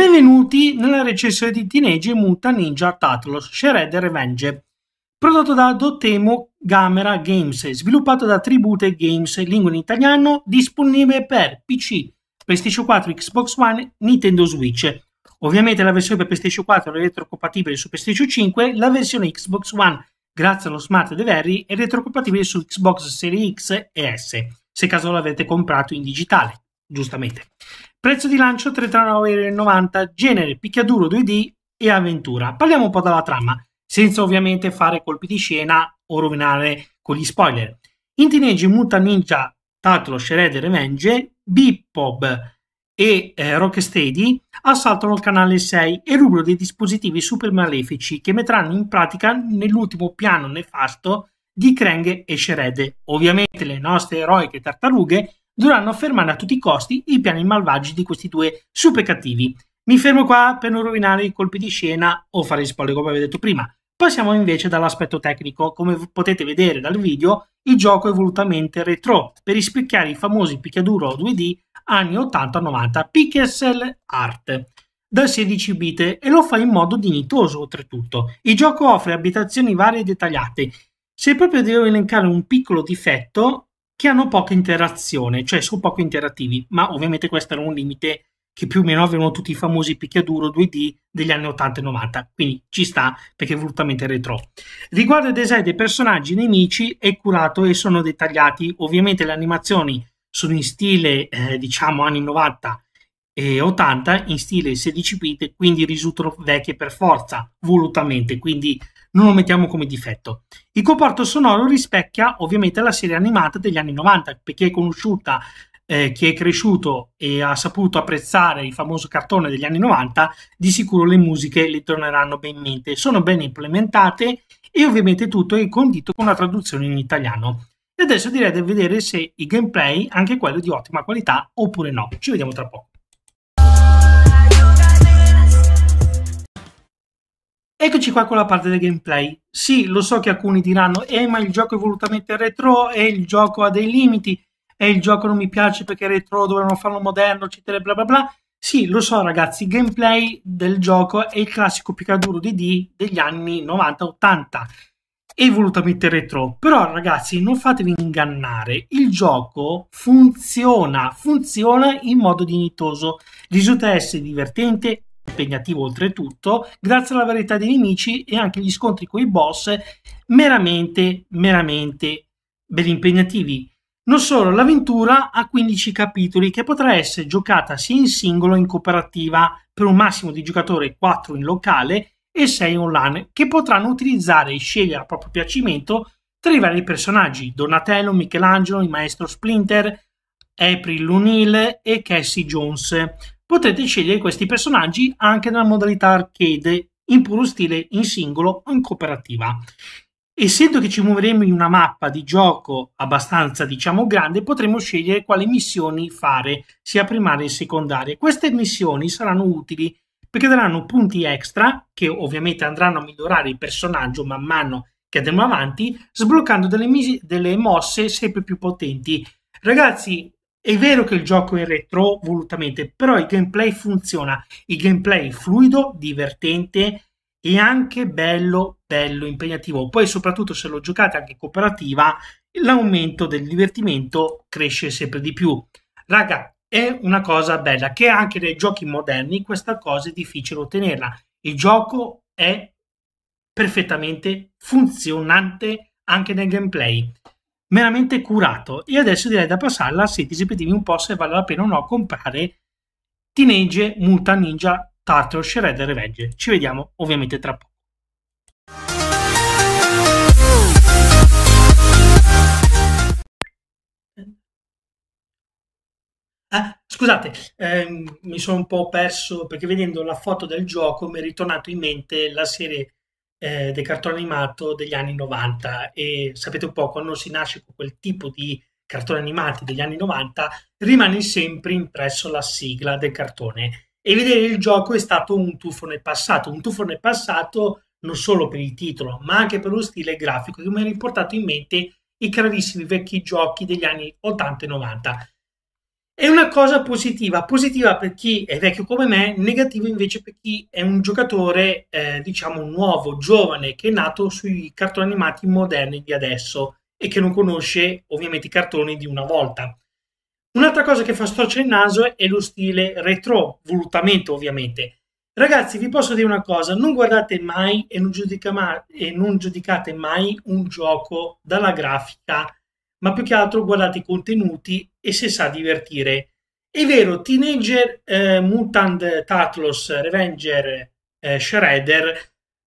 Benvenuti nella recensione di Teenage Mutant Ninja Turtles Shredder Revenge, prodotto da Dotemo Gamera Games, sviluppato da Tribute Games, lingua in italiano, disponibile per PC, PlayStation 4, Xbox One, Nintendo Switch. Ovviamente la versione per PlayStation 4 è retrocompatibile su PlayStation 5, la versione Xbox One, grazie allo smart delivery, è retrocompatibile su Xbox Series X e S, se caso l'avete comprato in digitale giustamente. Prezzo di lancio 39,90€, genere picchiaduro 2D e avventura. Parliamo un po' della trama, senza ovviamente fare colpi di scena o rovinare con gli spoiler. In Teenage Mutant Ninja Turtle Shredder Revenge, Bebop e eh, Rocksteady assaltano il canale 6 e rubano dei dispositivi super malefici che metteranno in pratica nell'ultimo piano nefasto di Krang e Shredder. Ovviamente le nostre eroiche tartarughe dovranno fermare a tutti i costi i piani malvagi di questi due super cattivi. Mi fermo qua per non rovinare i colpi di scena o fare spoiler come avevo detto prima. Passiamo invece dall'aspetto tecnico. Come potete vedere dal video, il gioco è volutamente retro per rispecchiare i famosi picchiaduro 2D anni 80-90 pixel art da 16 bit e lo fa in modo dignitoso oltretutto. Il gioco offre abitazioni varie e dettagliate. Se proprio devo elencare un piccolo difetto, che hanno poca interazione, cioè sono poco interattivi, ma ovviamente questo era un limite che più o meno avevano tutti i famosi picchiaduro 2D degli anni 80 e 90, quindi ci sta perché è volutamente retro. Riguardo il design dei personaggi nemici è curato e sono dettagliati, ovviamente le animazioni sono in stile eh, diciamo anni 90 e 80 in stile 16 bit, quindi risultano vecchie per forza, volutamente, quindi non lo mettiamo come difetto. Il comporto sonoro rispecchia ovviamente la serie animata degli anni 90, perché è conosciuta eh, chi è cresciuto e ha saputo apprezzare il famoso cartone degli anni 90, di sicuro le musiche le torneranno ben in mente. Sono ben implementate e ovviamente tutto è condito con una traduzione in italiano. E adesso direi di vedere se il gameplay, anche quello è di ottima qualità oppure no. Ci vediamo tra poco. Eccoci qua con la parte del gameplay. Sì, lo so che alcuni diranno, eh ma il gioco è volutamente retro, e il gioco ha dei limiti, e il gioco non mi piace perché è retro, dovevano farlo moderno, eccetera, bla bla bla. Sì, lo so ragazzi, il gameplay del gioco è il classico picaduro DD degli anni 90-80. È volutamente retro. Però ragazzi, non fatevi ingannare, il gioco funziona, funziona in modo dignitoso. Risulta essere divertente, impegnativo oltretutto, grazie alla varietà dei nemici e anche gli scontri con i boss meramente, meramente belli impegnativi. Non solo, l'avventura ha 15 capitoli che potrà essere giocata sia in singolo che in cooperativa per un massimo di giocatori 4 in locale e 6 online che potranno utilizzare e scegliere a proprio piacimento tra i vari personaggi Donatello, Michelangelo, il maestro Splinter, April O'Neill e Cassie Jones Potrete scegliere questi personaggi anche nella modalità arcade, in puro stile in singolo o in cooperativa. Essendo che ci muoveremo in una mappa di gioco abbastanza, diciamo, grande, potremo scegliere quali missioni fare, sia primarie che secondarie. Queste missioni saranno utili perché daranno punti extra che ovviamente andranno a migliorare il personaggio man mano che andremo avanti, sbloccando delle, mis- delle mosse sempre più potenti. Ragazzi, è vero che il gioco è retro volutamente, però il gameplay funziona. Il gameplay è fluido, divertente e anche bello, bello impegnativo. Poi, soprattutto se lo giocate anche in cooperativa, l'aumento del divertimento cresce sempre di più. Raga, è una cosa bella che anche nei giochi moderni questa cosa è difficile ottenerla. Il gioco è perfettamente funzionante anche nel gameplay meramente curato. E adesso direi da passarla a Citizen per dirvi un po' se vale la pena o no comprare Teenage Mutant Ninja Turtle Shredder Revenge. Ci vediamo ovviamente tra poco. Ah, scusate, ehm, mi sono un po' perso perché vedendo la foto del gioco mi è ritornato in mente la serie eh, del cartone animato degli anni 90 e sapete un po' quando si nasce con quel tipo di cartone animati degli anni 90 rimane sempre impresso la sigla del cartone e vedere il gioco è stato un tuffo nel passato, un tuffo nel passato non solo per il titolo ma anche per lo stile grafico che mi ha riportato in mente i carissimi vecchi giochi degli anni 80 e 90 è una cosa positiva, positiva per chi è vecchio come me, negativa invece per chi è un giocatore, eh, diciamo, nuovo, giovane, che è nato sui cartoni animati moderni di adesso e che non conosce ovviamente i cartoni di una volta. Un'altra cosa che fa storcere il naso è lo stile retro, volutamente ovviamente. Ragazzi, vi posso dire una cosa, non guardate mai e non, mai e non giudicate mai un gioco dalla grafica, ma più che altro guardate i contenuti e se sa divertire. È vero, Teenager eh, Mutant Tatlos Revenger eh, Shredder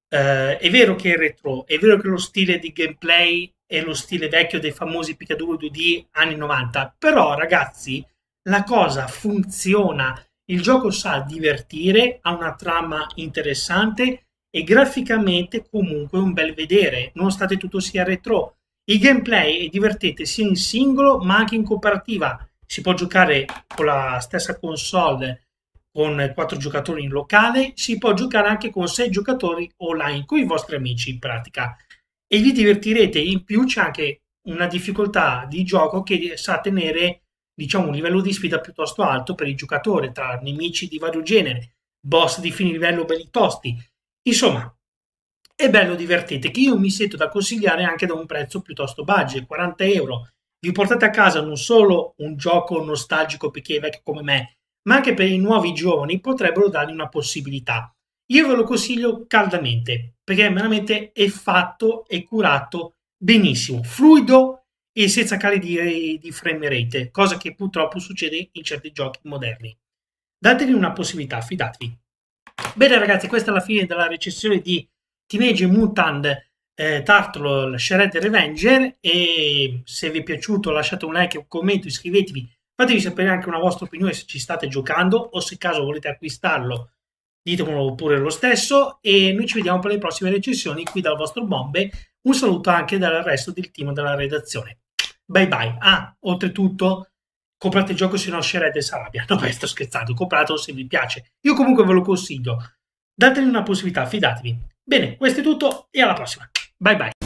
eh, è vero che è retro, è vero che lo stile di gameplay è lo stile vecchio dei famosi Picaduro 2D anni 90, però ragazzi la cosa funziona, il gioco sa divertire, ha una trama interessante e graficamente comunque un bel vedere, nonostante tutto sia retro. Il gameplay è divertente sia in singolo ma anche in cooperativa. Si può giocare con la stessa console con quattro giocatori in locale, si può giocare anche con sei giocatori online con i vostri amici in pratica e vi divertirete. In più c'è anche una difficoltà di gioco che sa tenere diciamo un livello di sfida piuttosto alto per il giocatore tra nemici di vario genere, boss di fine livello belli tosti. Insomma, e bello divertente che io mi sento da consigliare anche da un prezzo piuttosto budget, 40 euro. Vi portate a casa non solo un gioco nostalgico per chi è vecchio come me, ma anche per i nuovi giovani potrebbero dargli una possibilità. Io ve lo consiglio caldamente perché veramente è fatto e curato benissimo, fluido e senza cali di, di frame rate, cosa che purtroppo succede in certi giochi moderni. Dategli una possibilità, fidatevi. Bene ragazzi, questa è la fine della recensione di Teenage Mutant eh, Turtle Shred Revenger e se vi è piaciuto lasciate un like, un commento, iscrivetevi, fatevi sapere anche una vostra opinione se ci state giocando o se caso volete acquistarlo ditemelo pure lo stesso e noi ci vediamo per le prossime recensioni qui dal vostro Bombe, un saluto anche dal resto del team della redazione. Bye bye. Ah, oltretutto comprate il gioco se non scegliete Sarabia. No, beh, sto scherzando, compratelo se vi piace. Io comunque ve lo consiglio. Datemi una possibilità, fidatevi. Bene, questo è tutto e alla prossima. Bye bye.